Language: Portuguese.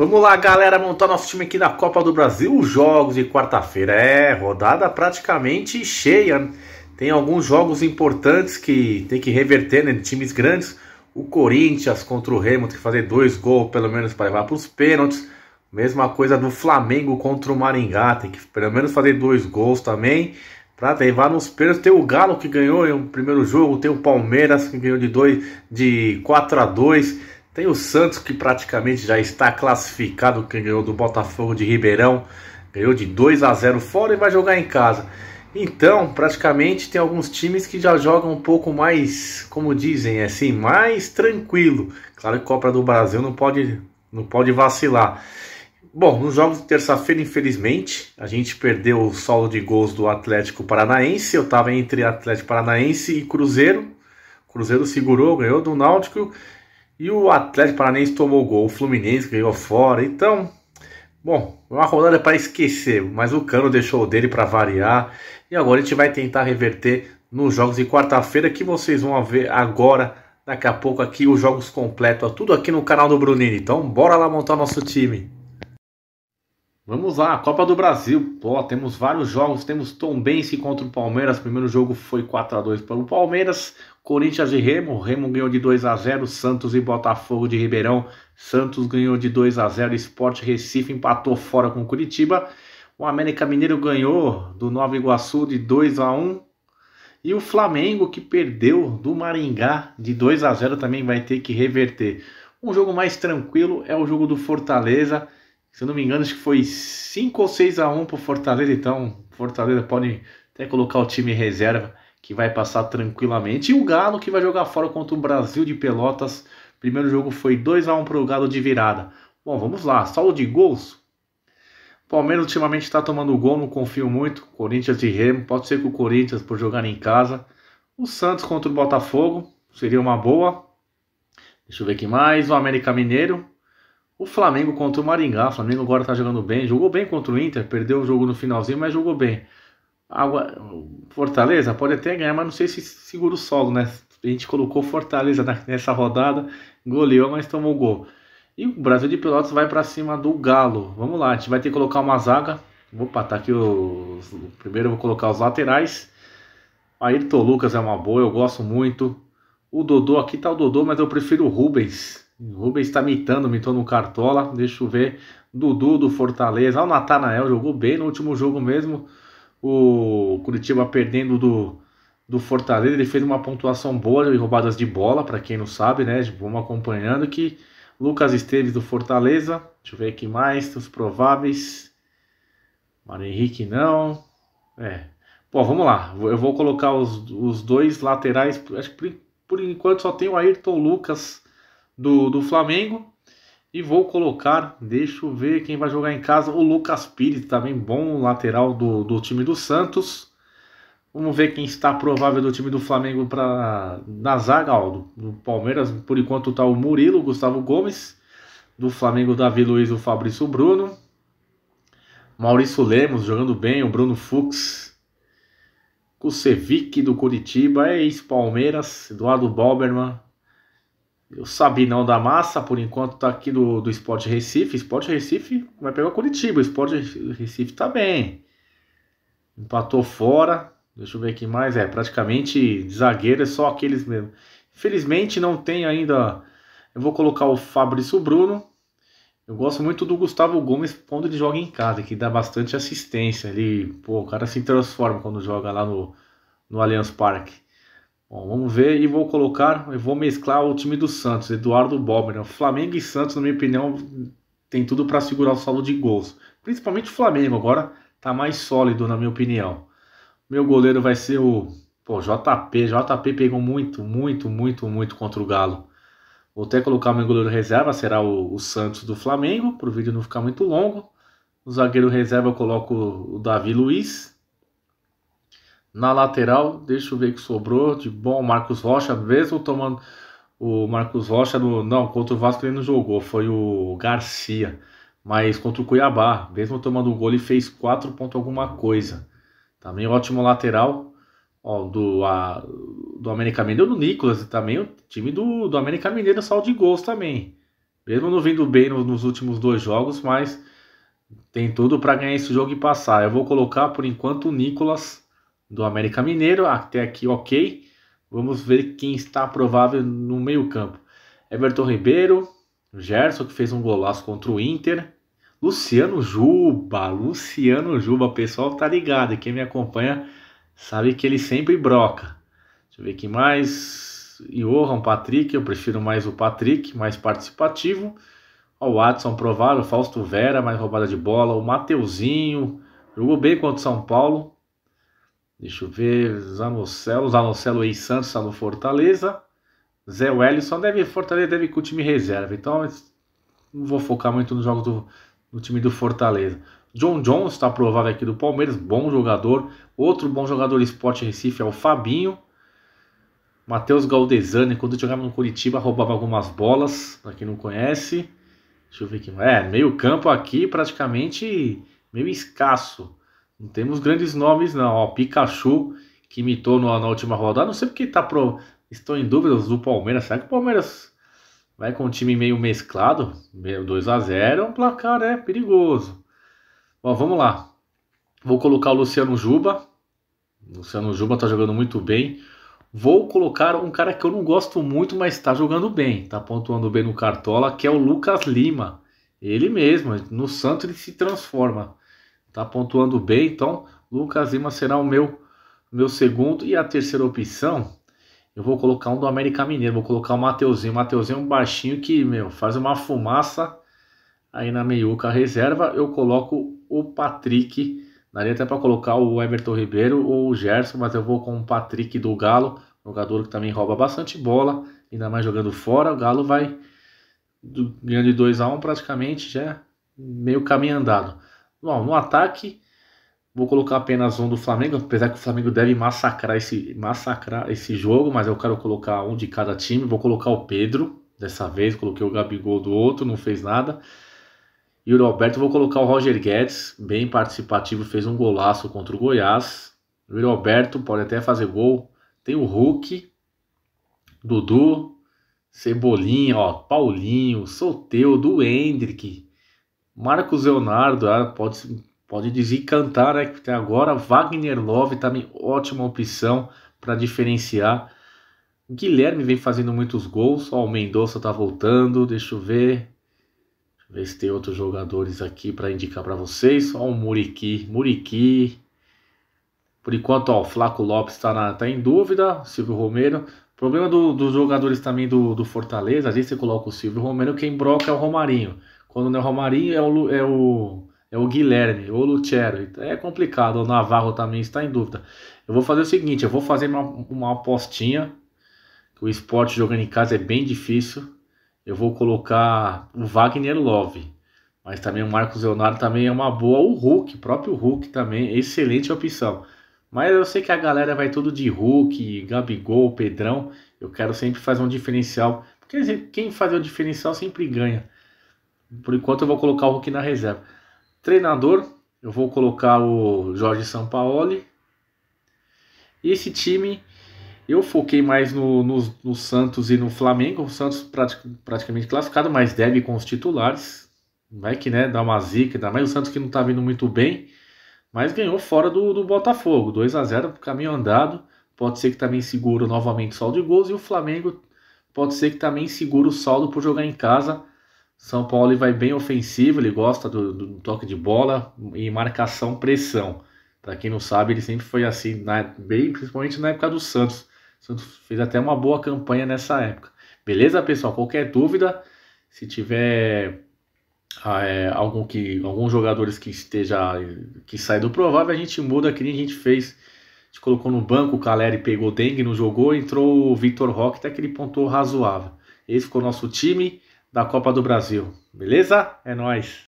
Vamos lá, galera, montar nosso time aqui na Copa do Brasil. Jogos de quarta-feira. É, rodada praticamente cheia. Né? Tem alguns jogos importantes que tem que reverter, né? De times grandes. O Corinthians contra o Remo tem que fazer dois gols, pelo menos, para levar para os pênaltis. Mesma coisa do Flamengo contra o Maringá. Tem que pelo menos fazer dois gols também. Para levar nos pênaltis. Tem o Galo que ganhou em um primeiro jogo. Tem o Palmeiras que ganhou de, dois, de 4 a 2 tem o Santos que praticamente já está classificado, que ganhou do Botafogo de Ribeirão, ganhou de 2 a 0 fora e vai jogar em casa. Então, praticamente tem alguns times que já jogam um pouco mais, como dizem, é assim, mais tranquilo. Claro que Copa do Brasil não pode, não pode vacilar. Bom, nos jogos de terça-feira, infelizmente, a gente perdeu o saldo de gols do Atlético Paranaense. Eu estava entre Atlético Paranaense e Cruzeiro. Cruzeiro segurou, ganhou do Náutico e o Atlético Paranaense tomou gol, o Fluminense ganhou fora. Então, bom, uma rodada é para esquecer, mas o Cano deixou o dele para variar. E agora a gente vai tentar reverter nos jogos de quarta-feira que vocês vão ver agora, daqui a pouco aqui os jogos completos, tudo aqui no canal do Brunini. Então, bora lá montar nosso time. Vamos lá, Copa do Brasil. Pô, temos vários jogos. Temos Tombense contra o Palmeiras. Primeiro jogo foi 4 a 2 para o Palmeiras. Corinthians e Remo, Remo ganhou de 2 a 0, Santos e Botafogo de Ribeirão, Santos ganhou de 2 a 0, Sport Recife empatou fora com Curitiba, o América Mineiro ganhou do Nova Iguaçu de 2 a 1 e o Flamengo que perdeu do Maringá de 2 a 0 também vai ter que reverter. Um jogo mais tranquilo é o jogo do Fortaleza, se não me engano acho que foi 5 ou 6 a 1 para o Fortaleza, então Fortaleza pode até colocar o time reserva que vai passar tranquilamente. E o Galo que vai jogar fora contra o Brasil de Pelotas. Primeiro jogo foi 2 a 1 para o Galo de virada. Bom, vamos lá. Saldo de gols. Palmeiras ultimamente está tomando gol, não confio muito. Corinthians e Remo. Pode ser que o Corinthians, por jogar em casa. O Santos contra o Botafogo. Seria uma boa. Deixa eu ver aqui mais. O América Mineiro. O Flamengo contra o Maringá. O Flamengo agora está jogando bem. Jogou bem contra o Inter. Perdeu o jogo no finalzinho, mas jogou bem. Fortaleza pode até ganhar, mas não sei se segura o solo, né? A gente colocou Fortaleza nessa rodada, goleou, mas tomou gol. E o Brasil de Pelotas vai para cima do Galo. Vamos lá, a gente vai ter que colocar uma zaga. Opa, tá aqui os. Primeiro eu vou colocar os laterais. Ayrton Lucas é uma boa, eu gosto muito. O Dodô, aqui tá o Dodô, mas eu prefiro o Rubens. O Rubens tá mitando, mitou no Cartola. Deixa eu ver. Dudu do Fortaleza. Olha o Natanael jogou bem no último jogo mesmo o Curitiba perdendo do, do Fortaleza. Ele fez uma pontuação boa e roubadas de bola, para quem não sabe, né? Tipo, vamos acompanhando que Lucas Esteves do Fortaleza. Deixa eu ver aqui mais, os prováveis. Mário Henrique não. É. Bom, vamos lá. Eu vou colocar os, os dois laterais. Acho que por, por enquanto só tem o Ayrton Lucas do, do Flamengo. E vou colocar, deixa eu ver quem vai jogar em casa, o Lucas Pires, também bom lateral do, do time do Santos. Vamos ver quem está provável do time do Flamengo para na zaga, ó, do, Palmeiras, por enquanto está o Murilo, Gustavo Gomes, do Flamengo Davi Luiz, o Fabrício Bruno. Maurício Lemos jogando bem, o Bruno Fux. Kusevic do Curitiba, ex-Palmeiras, Eduardo Balberman, o Sabinão da Massa, por enquanto, tá aqui do, do Sport Recife. Sport Recife vai pegar o Curitiba. Sport Recife tá bem. Empatou fora. Deixa eu ver aqui mais. É, praticamente zagueiro é só aqueles mesmo. Infelizmente não tem ainda. Eu vou colocar o Fabrício Bruno. Eu gosto muito do Gustavo Gomes quando ele joga em casa, que dá bastante assistência. ali. pô, o cara se transforma quando joga lá no, no Allianz Parque. Bom, vamos ver e vou colocar, eu vou mesclar o time do Santos, Eduardo O Flamengo e Santos, na minha opinião, tem tudo para segurar o saldo de gols. Principalmente o Flamengo, agora tá mais sólido, na minha opinião. Meu goleiro vai ser o pô, JP. JP pegou muito, muito, muito, muito contra o Galo. Vou até colocar o meu goleiro reserva, será o, o Santos do Flamengo, para o vídeo não ficar muito longo. O zagueiro reserva eu coloco o Davi Luiz. Na lateral, deixa eu ver que sobrou de bom. Marcos Rocha, mesmo tomando. O Marcos Rocha, no, não, contra o Vasco ele não jogou, foi o Garcia. Mas contra o Cuiabá, mesmo tomando o gol, ele fez 4 ponto alguma coisa. Também ótimo lateral ó, do, a, do América Mineiro, do Nicolas, e também o time do, do América Mineiro saiu de gols também. Mesmo não vindo bem nos, nos últimos dois jogos, mas tem tudo para ganhar esse jogo e passar. Eu vou colocar por enquanto o Nicolas do América Mineiro, até aqui ok. Vamos ver quem está provável no meio-campo. Everton Ribeiro, Gerson, que fez um golaço contra o Inter. Luciano Juba, Luciano Juba, pessoal tá ligado. Quem me acompanha sabe que ele sempre broca. Deixa eu ver quem mais. Johan, Patrick, eu prefiro mais o Patrick, mais participativo. O Watson, provável. Fausto Vera, mais roubada de bola. O Mateuzinho, jogou bem contra o São Paulo. Deixa eu ver. Zanocelo. Zanocelo e Santos está no Fortaleza. Zé Wellison deve. Fortaleza deve ir com o time reserva. Então não vou focar muito nos jogos do no time do Fortaleza. John Jones está aprovado aqui do Palmeiras, bom jogador. Outro bom jogador do esporte Recife é o Fabinho. Matheus Galdesani, quando jogava no Curitiba, roubava algumas bolas, para quem não conhece. Deixa eu ver aqui. É, meio campo aqui praticamente meio escasso. Não temos grandes nomes, não. Ó, Pikachu, que imitou no, na última rodada. Não sei porque tá pro. Estou em dúvidas do Palmeiras. Será que o Palmeiras vai com um time meio mesclado? 2 a 0 é um placar, é perigoso. Bom, vamos lá. Vou colocar o Luciano Juba. O Luciano Juba tá jogando muito bem. Vou colocar um cara que eu não gosto muito, mas está jogando bem, está pontuando bem no Cartola, que é o Lucas Lima. Ele mesmo, no Santos ele se transforma. Tá pontuando bem, então Lucas Lima será o meu meu segundo e a terceira opção. Eu vou colocar um do América Mineiro, vou colocar o Mateuzinho. Mateuzinho é um baixinho que, meu, faz uma fumaça aí na meiuca reserva. Eu coloco o Patrick, daria até para colocar o Everton Ribeiro ou o Gerson, mas eu vou com o Patrick do Galo, jogador que também rouba bastante bola, ainda mais jogando fora. O Galo vai ganhando de 2 a 1 um praticamente, já é meio caminho andado. Bom, no ataque, vou colocar apenas um do Flamengo, apesar que o Flamengo deve massacrar esse, massacrar esse jogo, mas eu quero colocar um de cada time. Vou colocar o Pedro dessa vez, coloquei o Gabigol do outro, não fez nada. E o roberto vou colocar o Roger Guedes, bem participativo, fez um golaço contra o Goiás. O roberto pode até fazer gol. Tem o Hulk, Dudu, Cebolinha, ó, Paulinho, Soteudo, Hendrick, Marcos Leonardo, ah, pode, pode desencantar, né? Que até agora Wagner Love também tá ótima opção para diferenciar. Guilherme vem fazendo muitos gols. Ó, o Mendonça tá voltando. Deixa eu ver. Deixa eu ver se tem outros jogadores aqui para indicar para vocês. Ó, o Muriqui. Muriqui. Por enquanto, ó, o Flaco Lopes tá, na, tá em dúvida. Silvio Romero. Problema do, dos jogadores também do, do Fortaleza. Às vezes você coloca o Silvio Romero. Quem broca é o Romarinho. Quando não é o Romarinho, é o, é o, é o Guilherme, ou o Lucero. Então, é complicado, o Navarro também está em dúvida. Eu vou fazer o seguinte, eu vou fazer uma, uma apostinha. O esporte jogando em casa é bem difícil. Eu vou colocar o Wagner Love. Mas também o Marcos Leonardo também é uma boa. O Hulk, o próprio Hulk também, excelente opção. Mas eu sei que a galera vai tudo de Hulk, Gabigol, Pedrão. Eu quero sempre fazer um diferencial. Quer dizer, quem fazer o diferencial sempre ganha. Por enquanto eu vou colocar o Hulk na reserva. Treinador, eu vou colocar o Jorge Sampaoli. E esse time, eu foquei mais no, no, no Santos e no Flamengo. O Santos praticamente classificado, mas deve com os titulares. Vai que né, dá uma zica, ainda mais o Santos que não está vindo muito bem. Mas ganhou fora do, do Botafogo, 2 a 0 caminho andado. Pode ser que também segura novamente o saldo de gols. E o Flamengo pode ser que também segura o saldo por jogar em casa são Paulo vai bem ofensivo, ele gosta do, do toque de bola e marcação pressão. Para quem não sabe, ele sempre foi assim, na, bem, principalmente na época do Santos. O Santos fez até uma boa campanha nessa época. Beleza, pessoal? Qualquer dúvida, se tiver ah, é, algum que, alguns jogadores que esteja que sai do provável, a gente muda que nem a gente fez. A gente colocou no banco, o Caleri pegou dengue, não jogou, entrou o Victor Roque, até que ele pontou razoável. Esse ficou o nosso time da Copa do Brasil. Beleza? É nós.